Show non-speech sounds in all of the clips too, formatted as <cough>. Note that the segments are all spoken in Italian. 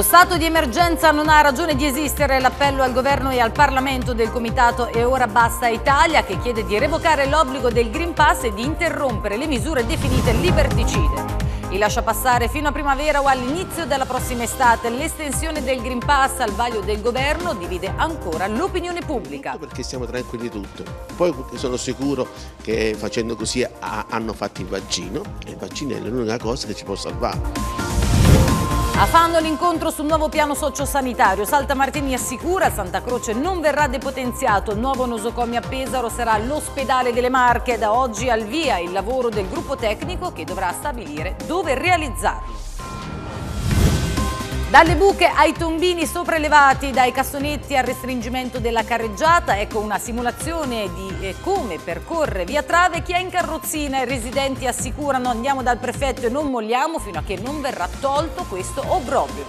Lo stato di emergenza non ha ragione di esistere, l'appello al governo e al Parlamento del Comitato E ora basta Italia che chiede di revocare l'obbligo del Green Pass e di interrompere le misure definite liberticide. Li lascia passare fino a primavera o all'inizio della prossima estate l'estensione del Green Pass al vaglio del governo divide ancora l'opinione pubblica. Perché siamo tranquilli di tutto. Poi sono sicuro che facendo così hanno fatto il vaccino e il vaccino è l'unica cosa che ci può salvare. A Fando l'incontro sul nuovo piano sociosanitario. Salta Martini assicura Santa Croce non verrà depotenziato. Il nuovo nosocomio a Pesaro sarà l'ospedale delle Marche. Da oggi al via il lavoro del gruppo tecnico che dovrà stabilire dove realizzarlo. Dalle buche ai tombini sopraelevati, dai cassonetti al restringimento della carreggiata, ecco una simulazione di eh, come percorre via Trave chi è in carrozzina. I residenti assicurano andiamo dal prefetto e non molliamo fino a che non verrà tolto questo obbrobio.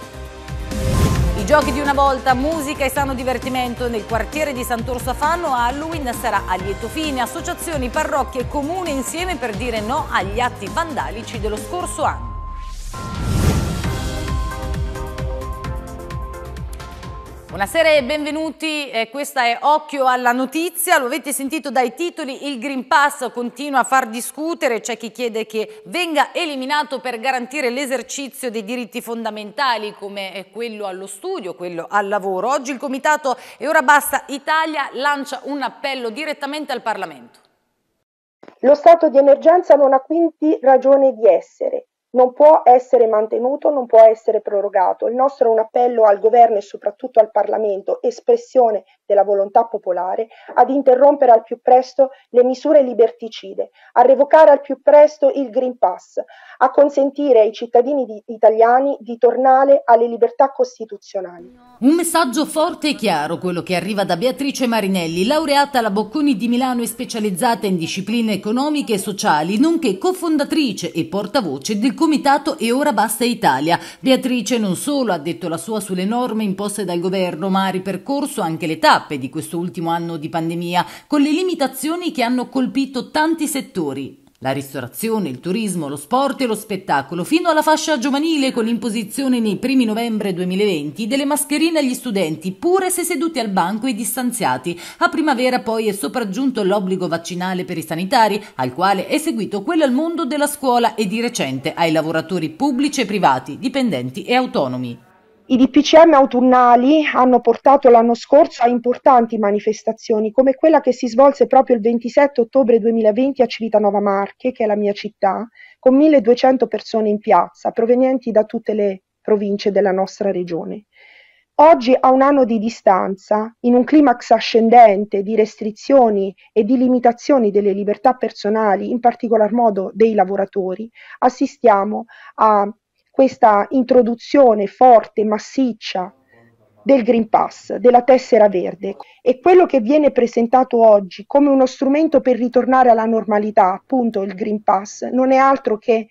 I giochi di una volta, musica e sano divertimento nel quartiere di Sant'Orso a Fanno, Halloween sarà a lieto fine. Associazioni, parrocchie e comune insieme per dire no agli atti vandalici dello scorso anno. Buonasera e benvenuti, eh, questa è Occhio alla notizia, lo avete sentito dai titoli, il Green Pass continua a far discutere, c'è chi chiede che venga eliminato per garantire l'esercizio dei diritti fondamentali come quello allo studio, quello al lavoro. Oggi il comitato E ora basta Italia lancia un appello direttamente al Parlamento. Lo stato di emergenza non ha quindi ragione di essere non può essere mantenuto, non può essere prorogato. Il nostro è un appello al governo e soprattutto al Parlamento, espressione della volontà popolare, ad interrompere al più presto le misure liberticide, a revocare al più presto il Green Pass, a consentire ai cittadini di, italiani di tornare alle libertà costituzionali. Un messaggio forte e chiaro quello che arriva da Beatrice Marinelli, laureata alla Bocconi di Milano e specializzata in discipline economiche e sociali, nonché cofondatrice e portavoce del comitato E ora basta Italia. Beatrice non solo ha detto la sua sulle norme imposte dal governo, ma ha ripercorso anche l'età tappe di ultimo anno di pandemia, con le limitazioni che hanno colpito tanti settori, la ristorazione, il turismo, lo sport e lo spettacolo, fino alla fascia giovanile con l'imposizione nei primi novembre 2020 delle mascherine agli studenti, pure se seduti al banco e distanziati. A primavera poi è sopraggiunto l'obbligo vaccinale per i sanitari, al quale è seguito quello al mondo della scuola e di recente ai lavoratori pubblici e privati, dipendenti e autonomi. I DPCM autunnali hanno portato l'anno scorso a importanti manifestazioni, come quella che si svolse proprio il 27 ottobre 2020 a Civitanova Marche, che è la mia città, con 1200 persone in piazza, provenienti da tutte le province della nostra regione. Oggi, a un anno di distanza, in un climax ascendente di restrizioni e di limitazioni delle libertà personali, in particolar modo dei lavoratori, assistiamo a questa introduzione forte, massiccia del Green Pass, della tessera verde e quello che viene presentato oggi come uno strumento per ritornare alla normalità, appunto il Green Pass, non è altro che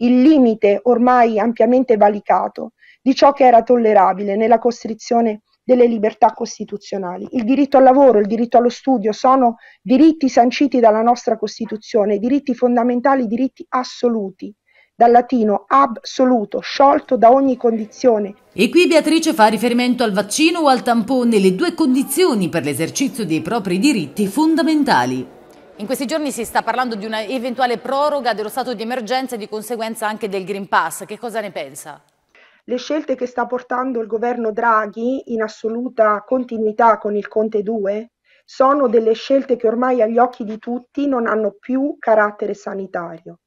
il limite ormai ampiamente valicato di ciò che era tollerabile nella costrizione delle libertà costituzionali. Il diritto al lavoro, il diritto allo studio sono diritti sanciti dalla nostra Costituzione, diritti fondamentali, diritti assoluti dal latino absoluto, sciolto da ogni condizione. E qui Beatrice fa riferimento al vaccino o al tampone, le due condizioni per l'esercizio dei propri diritti fondamentali. In questi giorni si sta parlando di una eventuale proroga dello stato di emergenza e di conseguenza anche del Green Pass. Che cosa ne pensa? Le scelte che sta portando il governo Draghi in assoluta continuità con il Conte 2 sono delle scelte che ormai agli occhi di tutti non hanno più carattere sanitario.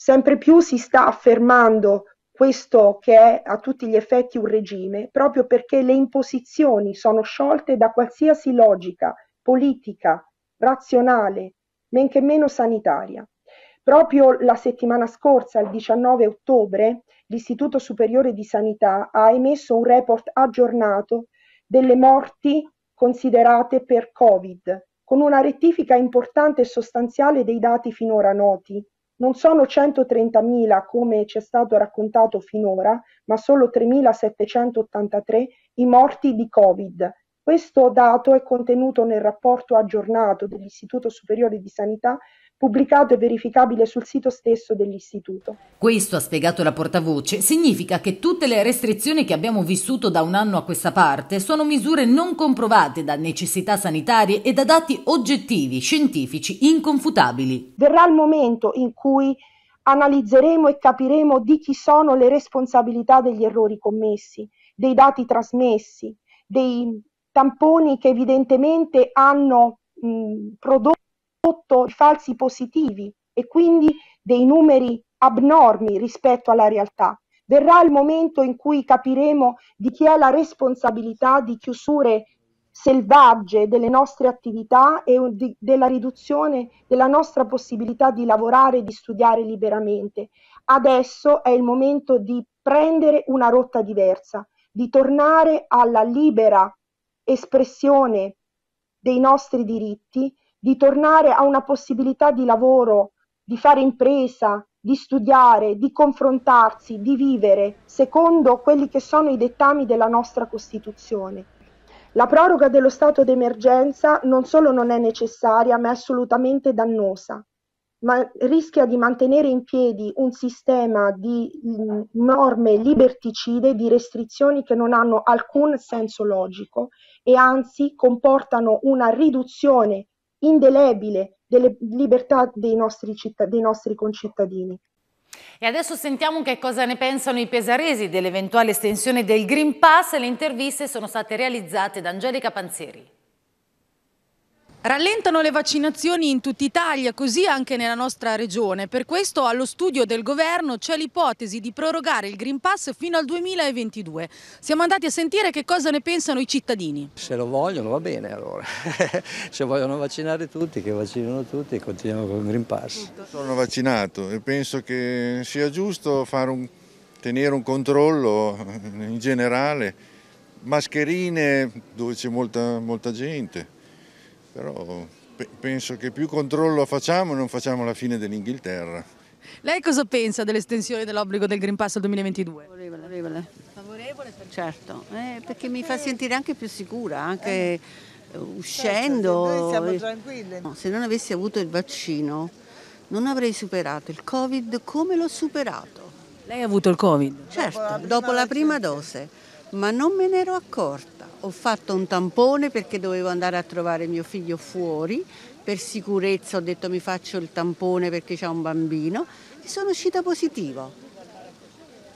Sempre più si sta affermando questo che è a tutti gli effetti un regime, proprio perché le imposizioni sono sciolte da qualsiasi logica politica, razionale, men che meno sanitaria. Proprio la settimana scorsa, il 19 ottobre, l'Istituto Superiore di Sanità ha emesso un report aggiornato delle morti considerate per Covid, con una rettifica importante e sostanziale dei dati finora noti, non sono 130.000 come ci è stato raccontato finora, ma solo 3.783 i morti di Covid. Questo dato è contenuto nel rapporto aggiornato dell'Istituto Superiore di Sanità pubblicato e verificabile sul sito stesso dell'istituto. Questo, ha spiegato la portavoce, significa che tutte le restrizioni che abbiamo vissuto da un anno a questa parte sono misure non comprovate da necessità sanitarie e da dati oggettivi, scientifici, inconfutabili. Verrà il momento in cui analizzeremo e capiremo di chi sono le responsabilità degli errori commessi, dei dati trasmessi, dei tamponi che evidentemente hanno mh, prodotto sotto i falsi positivi e quindi dei numeri abnormi rispetto alla realtà. Verrà il momento in cui capiremo di chi è la responsabilità di chiusure selvagge delle nostre attività e di, della riduzione della nostra possibilità di lavorare e di studiare liberamente. Adesso è il momento di prendere una rotta diversa, di tornare alla libera espressione dei nostri diritti di tornare a una possibilità di lavoro, di fare impresa, di studiare, di confrontarsi, di vivere secondo quelli che sono i dettami della nostra Costituzione. La proroga dello stato d'emergenza non solo non è necessaria, ma è assolutamente dannosa, ma rischia di mantenere in piedi un sistema di mm, norme liberticide, di restrizioni che non hanno alcun senso logico e anzi comportano una riduzione indelebile delle libertà dei nostri, città, dei nostri concittadini. E adesso sentiamo che cosa ne pensano i pesaresi dell'eventuale estensione del Green Pass. Le interviste sono state realizzate da Angelica Panzeri. Rallentano le vaccinazioni in tutta Italia, così anche nella nostra regione. Per questo allo studio del governo c'è l'ipotesi di prorogare il Green Pass fino al 2022. Siamo andati a sentire che cosa ne pensano i cittadini. Se lo vogliono va bene allora. <laughs> Se vogliono vaccinare tutti, che vaccinano tutti e continuiamo con il Green Pass. Sono vaccinato e penso che sia giusto un, tenere un controllo in generale. Mascherine dove c'è molta, molta gente però penso che più controllo facciamo non facciamo la fine dell'Inghilterra. Lei cosa pensa dell'estensione dell'obbligo del Green Pass al 2022? Favorevole, favorevole. favorevole per... certo, eh, perché mi fa sentire anche più sicura, anche eh. uscendo. Certo, noi siamo tranquilli. No, se non avessi avuto il vaccino non avrei superato il Covid come l'ho superato. Lei ha avuto il Covid? Certo, dopo la prima, dopo la prima dose, ma non me ne ero accorta ho fatto un tampone perché dovevo andare a trovare mio figlio fuori, per sicurezza ho detto mi faccio il tampone perché c'è un bambino e sono uscita positivo,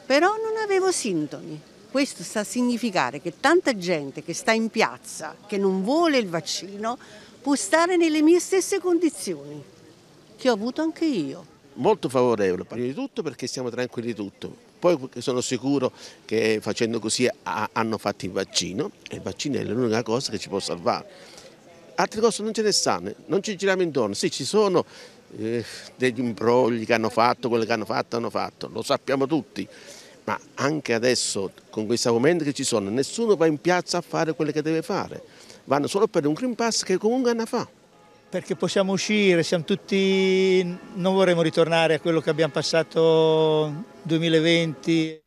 però non avevo sintomi. Questo sta a significare che tanta gente che sta in piazza, che non vuole il vaccino, può stare nelle mie stesse condizioni, che ho avuto anche io. Molto favorevole, prima di tutto perché siamo tranquilli di tutto, poi sono sicuro che facendo così hanno fatto il vaccino e il vaccino è l'unica cosa che ci può salvare. Altre cose non ce ne stanno, non ci giriamo intorno, sì ci sono eh, degli imbrogli che hanno fatto, quello che hanno fatto, hanno fatto, lo sappiamo tutti, ma anche adesso con questi aumenti che ci sono nessuno va in piazza a fare quello che deve fare, vanno solo per un Green Pass che comunque hanno fatto perché possiamo uscire, siamo tutti, non vorremmo ritornare a quello che abbiamo passato 2020.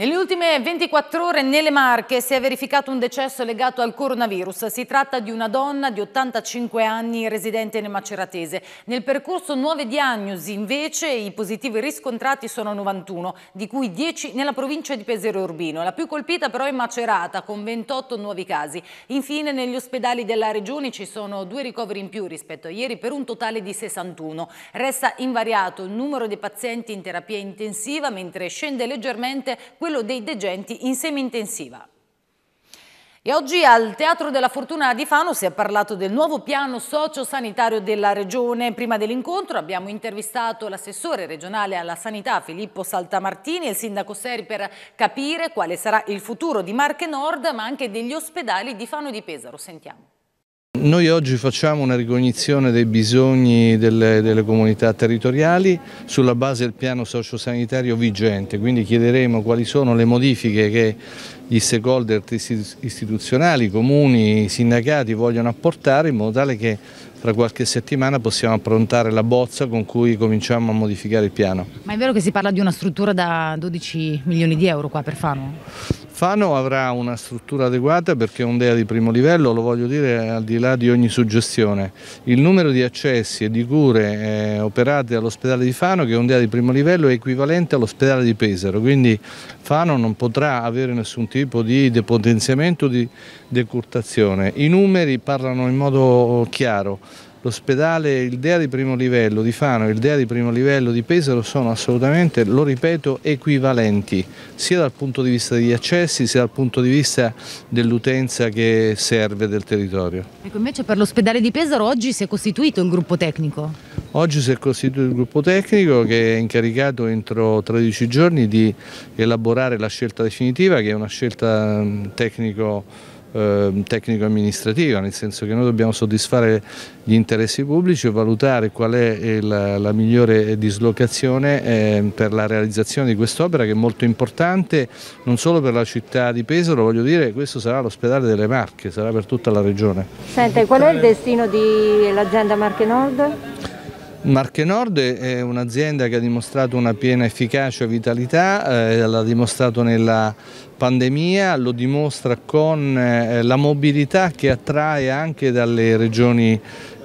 Nelle ultime 24 ore nelle Marche si è verificato un decesso legato al coronavirus. Si tratta di una donna di 85 anni residente nel Maceratese. Nel percorso nuove diagnosi invece i positivi riscontrati sono 91, di cui 10 nella provincia di Pesero Urbino. La più colpita però è Macerata con 28 nuovi casi. Infine negli ospedali della regione ci sono due ricoveri in più rispetto a ieri per un totale di 61. Resta invariato il numero dei pazienti in terapia intensiva mentre scende leggermente quello quello dei degenti in semi-intensiva. E oggi al Teatro della Fortuna di Fano si è parlato del nuovo piano socio-sanitario della Regione. Prima dell'incontro abbiamo intervistato l'assessore regionale alla sanità Filippo Saltamartini e il sindaco Seri per capire quale sarà il futuro di Marche Nord ma anche degli ospedali di Fano e di Pesaro. Sentiamo. Noi oggi facciamo una ricognizione dei bisogni delle, delle, comunità territoriali sulla base del piano sociosanitario vigente, quindi chiederemo quali sono le modifiche che gli stakeholder istituzionali, i comuni, i sindacati vogliono apportare in modo tale che tra qualche settimana possiamo approntare la bozza con cui cominciamo a modificare il piano. Ma è vero che si parla di una struttura da 12 milioni di euro qua per Fano? Fano avrà una struttura adeguata perché è un DEA di primo livello, lo voglio dire al di là di ogni suggestione. Il numero di accessi e di cure eh, operate all'ospedale di Fano, che è un DEA di primo livello, è equivalente all'ospedale di Pesaro, quindi Fano non potrà avere nessun tipo di depotenziamento o di decurtazione. I numeri parlano in modo chiaro l'ospedale, il DEA di primo livello di Fano e il DEA di primo livello di Pesaro sono assolutamente, lo ripeto, equivalenti, sia dal punto di vista degli accessi, sia dal punto di vista dell'utenza che serve del territorio. Ecco, invece per l'ospedale di Pesaro oggi si è costituito un gruppo tecnico? Oggi si è costituito il gruppo tecnico che è incaricato entro 13 giorni di elaborare la scelta definitiva, che è una scelta tecnico Ehm, tecnico-amministrativa, nel senso che noi dobbiamo soddisfare gli interessi pubblici e valutare qual è la, la migliore dislocazione eh, per la realizzazione di quest'opera che è molto importante non solo per la città di Pesaro, voglio dire questo sarà l'ospedale delle Marche, sarà per tutta la regione. Senta, qual è il cioè destino dell'azienda Marche Nord? Marche Nord è un'azienda che ha dimostrato una piena efficacia e vitalità, eh, l'ha dimostrato nella pandemia, lo dimostra con eh, la mobilità che attrae anche dalle regioni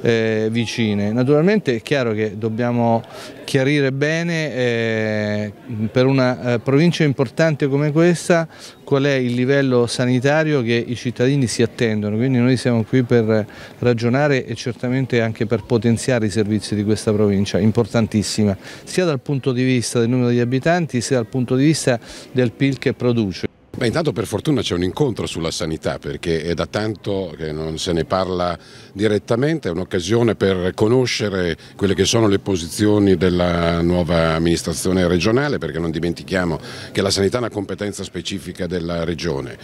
eh, vicine. Naturalmente è chiaro che dobbiamo chiarire bene eh, per una eh, provincia importante come questa qual è il livello sanitario che i cittadini si attendono, quindi noi siamo qui per ragionare e certamente anche per potenziare i servizi di questa provincia, importantissima, sia dal punto di vista del numero di abitanti sia dal punto di vista del PIL che produce. Beh, intanto per fortuna c'è un incontro sulla sanità perché è da tanto che non se ne parla direttamente, è un'occasione per conoscere quelle che sono le posizioni della nuova amministrazione regionale perché non dimentichiamo che la sanità è una competenza specifica della regione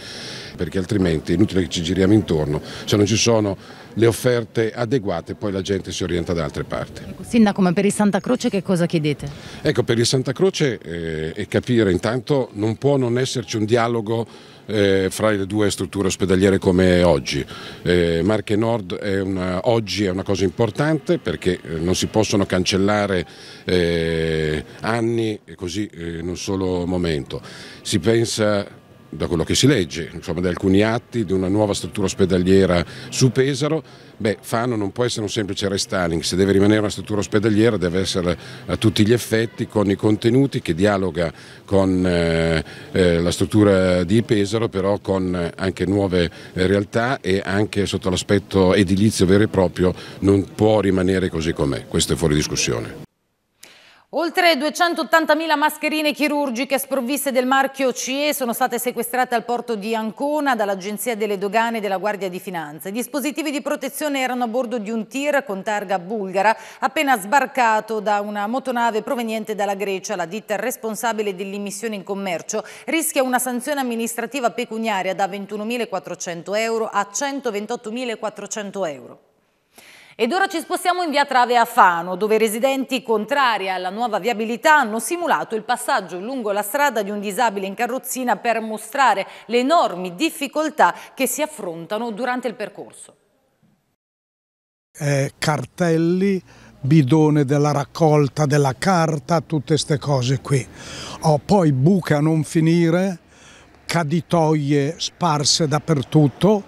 perché altrimenti è inutile che ci giriamo intorno se non ci sono le offerte adeguate, poi la gente si orienta da altre parti. Ecco, sindaco, ma per il Santa Croce che cosa chiedete? Ecco, per il Santa Croce eh, è capire intanto non può non esserci un dialogo eh, fra le due strutture ospedaliere come oggi. Eh, Marche Nord è una, oggi è una cosa importante perché eh, non si possono cancellare eh, anni e così eh, in un solo momento. Si pensa da quello che si legge, insomma, da alcuni atti di una nuova struttura ospedaliera su Pesaro, beh, Fano non può essere un semplice restyling, se deve rimanere una struttura ospedaliera deve essere a tutti gli effetti con i contenuti che dialoga con eh, eh, la struttura di Pesaro, però con anche nuove eh, realtà e anche sotto l'aspetto edilizio vero e proprio non può rimanere così com'è, questo è fuori discussione. Oltre 280.000 mascherine chirurgiche sprovviste del marchio CE sono state sequestrate al porto di Ancona dall'Agenzia delle Dogane e della Guardia di Finanza. I dispositivi di protezione erano a bordo di un tir con targa bulgara appena sbarcato da una motonave proveniente dalla Grecia. La ditta responsabile dell'immissione in commercio rischia una sanzione amministrativa pecuniaria da 21.400 euro a 128.400 euro. Ed ora ci spostiamo in via Trave a Fano, dove residenti contrari alla nuova viabilità hanno simulato il passaggio lungo la strada di un disabile in carrozzina per mostrare le enormi difficoltà che si affrontano durante il percorso. Eh, cartelli, bidone della raccolta della carta, tutte queste cose qui. Oh, poi buche a non finire, caditoie sparse dappertutto,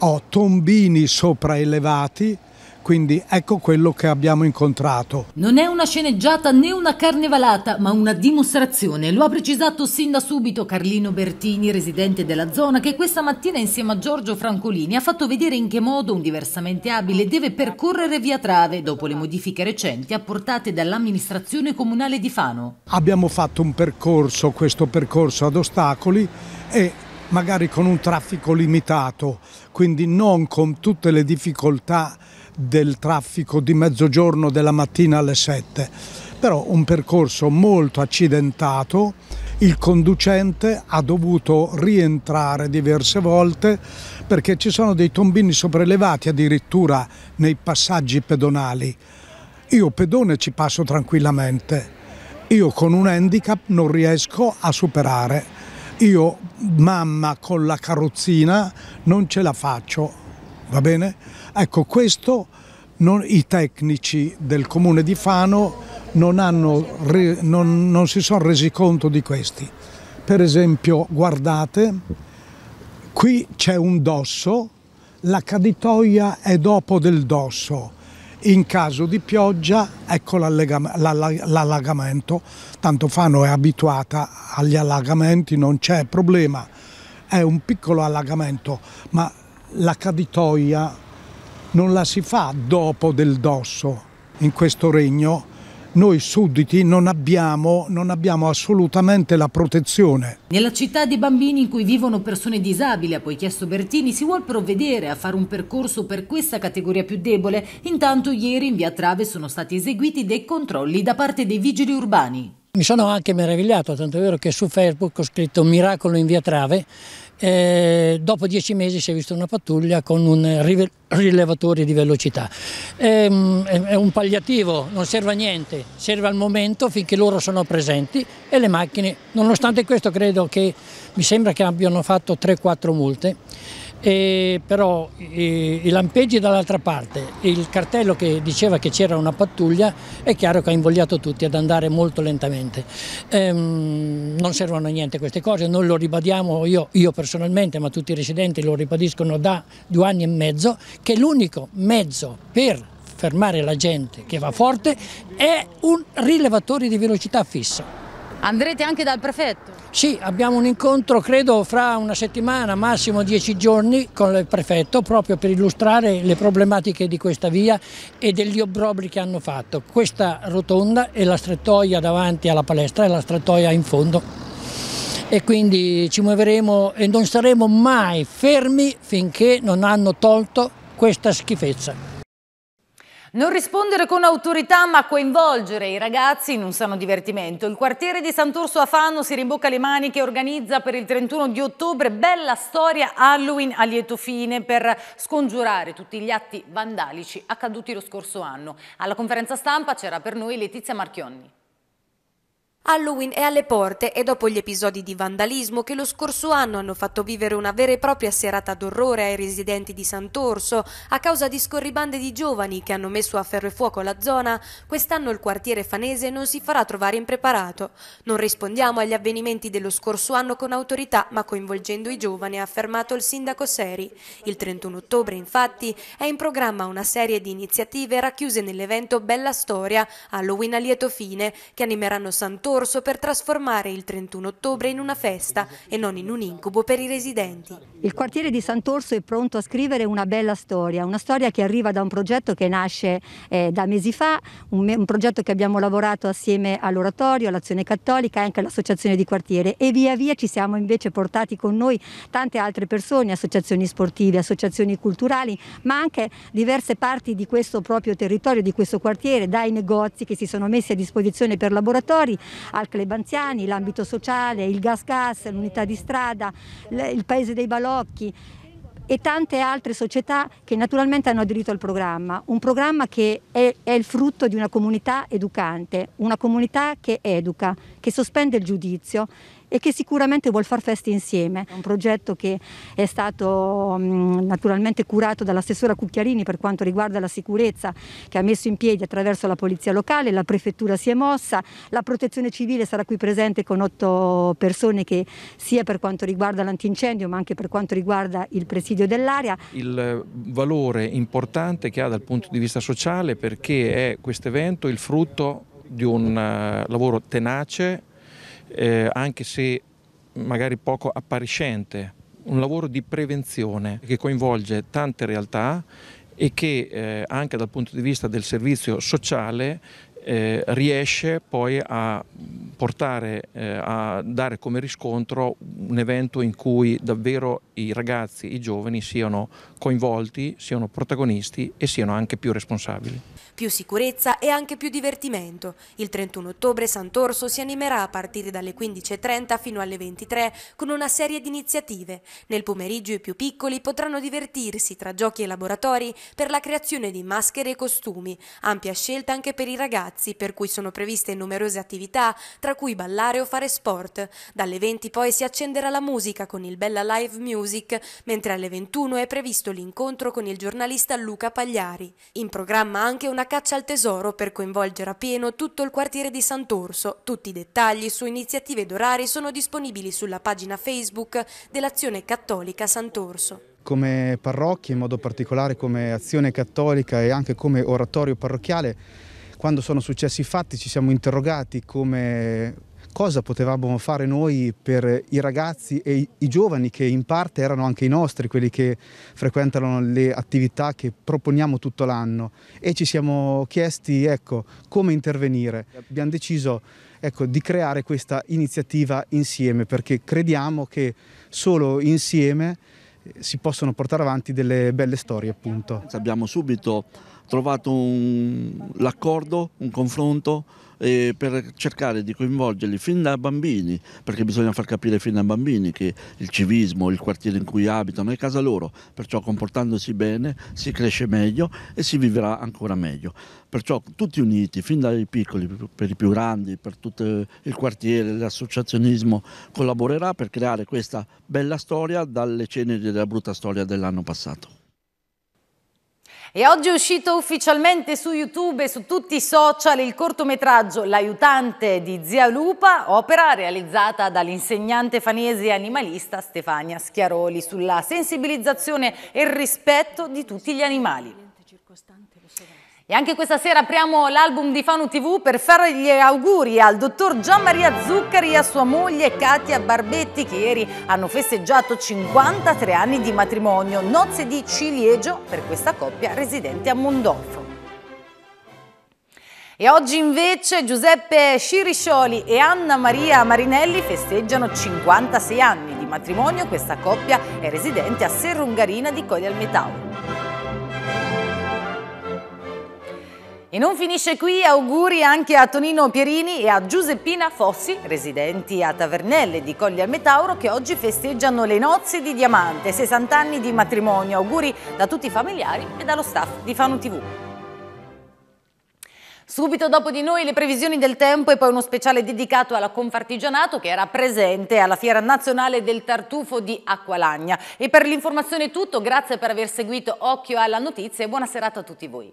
ho oh, tombini sopraelevati quindi ecco quello che abbiamo incontrato. Non è una sceneggiata né una carnevalata, ma una dimostrazione. Lo ha precisato sin da subito Carlino Bertini, residente della zona, che questa mattina insieme a Giorgio Francolini ha fatto vedere in che modo un diversamente abile deve percorrere via Trave dopo le modifiche recenti apportate dall'amministrazione comunale di Fano. Abbiamo fatto un percorso, questo percorso ad ostacoli e magari con un traffico limitato, quindi non con tutte le difficoltà del traffico di mezzogiorno della mattina alle 7, però un percorso molto accidentato, il conducente ha dovuto rientrare diverse volte perché ci sono dei tombini sopraelevati addirittura nei passaggi pedonali. Io pedone ci passo tranquillamente, io con un handicap non riesco a superare, io mamma con la carrozzina non ce la faccio, va bene? Ecco, questo non, i tecnici del comune di Fano non, hanno, non, non si sono resi conto di questi. Per esempio, guardate, qui c'è un dosso, la caditoia è dopo del dosso. In caso di pioggia ecco l'allagamento, tanto Fano è abituata agli allagamenti, non c'è problema, è un piccolo allagamento, ma la caditoia non la si fa dopo del dosso in questo regno. Noi sudditi non abbiamo, non abbiamo assolutamente la protezione. Nella città dei bambini in cui vivono persone disabili, ha poi chiesto Bertini, si vuol provvedere a fare un percorso per questa categoria più debole. Intanto ieri in via Trave sono stati eseguiti dei controlli da parte dei vigili urbani. Mi sono anche meravigliato, tanto è vero che su Facebook ho scritto Miracolo in via Trave, eh, dopo dieci mesi si è vista una pattuglia con un rilevatore di velocità. Eh, è un palliativo, non serve a niente, serve al momento finché loro sono presenti e le macchine, nonostante questo credo che mi sembra che abbiano fatto 3-4 multe e però i, i lampeggi dall'altra parte, il cartello che diceva che c'era una pattuglia è chiaro che ha invogliato tutti ad andare molto lentamente. Ehm, non servono a niente queste cose, noi lo ribadiamo io, io, personalmente, ma tutti i residenti lo ribadiscono da due anni e mezzo, che l'unico mezzo per fermare la gente che va forte è un rilevatore di velocità fisso. Andrete anche dal prefetto? Sì, abbiamo un incontro credo fra una settimana, massimo dieci giorni con il prefetto proprio per illustrare le problematiche di questa via e degli obbrobri che hanno fatto. Questa rotonda e la strettoia davanti alla palestra e la strettoia in fondo e quindi ci muoveremo e non saremo mai fermi finché non hanno tolto questa schifezza. Non rispondere con autorità ma coinvolgere i ragazzi in un sano divertimento. Il quartiere di Sant'Orso a Fano si rimbocca le maniche e organizza per il 31 di ottobre bella storia Halloween a lieto fine per scongiurare tutti gli atti vandalici accaduti lo scorso anno. Alla conferenza stampa c'era per noi Letizia Marchionni. Halloween è alle porte e dopo gli episodi di vandalismo che lo scorso anno hanno fatto vivere una vera e propria serata d'orrore ai residenti di Sant'Orso a causa di scorribande di giovani che hanno messo a ferro e fuoco la zona, quest'anno il quartiere fanese non si farà trovare impreparato. Non rispondiamo agli avvenimenti dello scorso anno con autorità ma coinvolgendo i giovani, ha affermato il sindaco Seri. Il 31 ottobre infatti è in programma una serie di iniziative racchiuse nell'evento Bella Storia, Halloween a lieto fine, che animeranno Sant'Orso scorso per trasformare il 31 ottobre in una festa e non in un incubo per i residenti. Il quartiere di Sant'Orso è pronto a scrivere una bella storia, una storia che arriva da un progetto che nasce eh, da mesi fa, un, un progetto che abbiamo lavorato assieme all'Oratorio, all'Azione Cattolica e anche all'Associazione di Quartiere e via via ci siamo invece portati con noi tante altre persone, associazioni sportive, associazioni culturali, ma anche diverse parti di questo proprio territorio, di questo quartiere, dai negozi che si sono messi a disposizione per laboratori al Clebanziani, l'ambito sociale, il gas gas, l'unità di strada, il paese dei balocchi e tante altre società che naturalmente hanno aderito al programma, un programma che è, è, il frutto di una comunità educante, una comunità che educa, che sospende il giudizio e che sicuramente vuol far festa insieme. un progetto che è stato mm, naturalmente curato dall'assessora Cucchiarini per quanto riguarda la sicurezza che ha messo in piedi attraverso la polizia locale, la prefettura si è mossa, la protezione civile sarà qui presente con otto persone che sia per quanto riguarda l'antincendio ma anche per quanto riguarda il presidio dell'area. Il eh, valore importante che ha dal punto di vista sociale perché è questo evento il frutto di un eh, lavoro tenace eh, anche se magari poco appariscente, un lavoro di prevenzione che coinvolge tante realtà e che eh, anche dal punto di vista del servizio sociale eh, riesce poi a portare, eh, a dare come riscontro un evento in cui davvero i ragazzi, i giovani siano coinvolti, siano protagonisti e siano anche più responsabili. Più sicurezza e anche più divertimento. Il 31 ottobre Sant'Orso si animerà a partire dalle 15.30 fino alle 23 con una serie di iniziative. Nel pomeriggio i più piccoli potranno divertirsi tra giochi e laboratori per la creazione di maschere e costumi, ampia scelta anche per i ragazzi per cui sono previste numerose attività tra cui ballare o fare sport. Dalle 20 poi si accenderà la musica con il Bella Live Music Music, mentre alle 21 è previsto l'incontro con il giornalista Luca Pagliari. In programma anche una caccia al tesoro per coinvolgere a pieno tutto il quartiere di Sant'Orso. Tutti i dettagli su iniziative ed orari sono disponibili sulla pagina Facebook dell'Azione Cattolica Sant'Orso come parrocchia, in modo particolare come azione cattolica e anche come oratorio parrocchiale, quando sono successi i fatti ci siamo interrogati come cosa potevamo fare noi per i ragazzi e i, i giovani che in parte erano anche i nostri, quelli che frequentano le attività che proponiamo tutto l'anno e ci siamo chiesti ecco, come intervenire. Abbiamo deciso ecco, di creare questa iniziativa insieme perché crediamo che solo insieme eh, si possono portare avanti delle belle storie appunto. Abbiamo subito trovato l'accordo, un confronto, eh, per cercare di coinvolgerli fin da bambini, perché bisogna far capire fin da bambini che il civismo, il quartiere in cui abitano è casa loro, perciò comportandosi bene si cresce meglio e si vivrà ancora meglio. Perciò tutti uniti, fin dai piccoli, per i più grandi, per tutto il quartiere, l'associazionismo collaborerà per creare questa bella storia dalle ceneri della brutta storia dell'anno passato. E oggi è uscito ufficialmente su YouTube e su tutti i social il cortometraggio L'aiutante di Zia Lupa, opera realizzata dall'insegnante fanese e animalista Stefania Schiaroli sulla sensibilizzazione e il rispetto di tutti gli animali. E anche questa sera apriamo l'album di Fanu TV per fare gli auguri al dottor Gianmaria Zuccari e a sua moglie Katia Barbetti che ieri hanno festeggiato 53 anni di matrimonio, nozze di ciliegio per questa coppia residente a Mondolfo. E oggi invece Giuseppe Sciriscioli e Anna Maria Marinelli festeggiano 56 anni di matrimonio, questa coppia è residente a Serrungarina di Codia al E non finisce qui, auguri anche a Tonino Pierini e a Giuseppina Fossi, residenti a Tavernelle di Colli al Metauro, che oggi festeggiano le nozze di Diamante, 60 anni di matrimonio. Auguri da tutti i familiari e dallo staff di Fanu TV. Subito dopo di noi le previsioni del tempo e poi uno speciale dedicato alla Confartigianato che era presente alla Fiera Nazionale del Tartufo di Acqualagna. E per l'informazione è tutto, grazie per aver seguito Occhio alla Notizia e buona serata a tutti voi.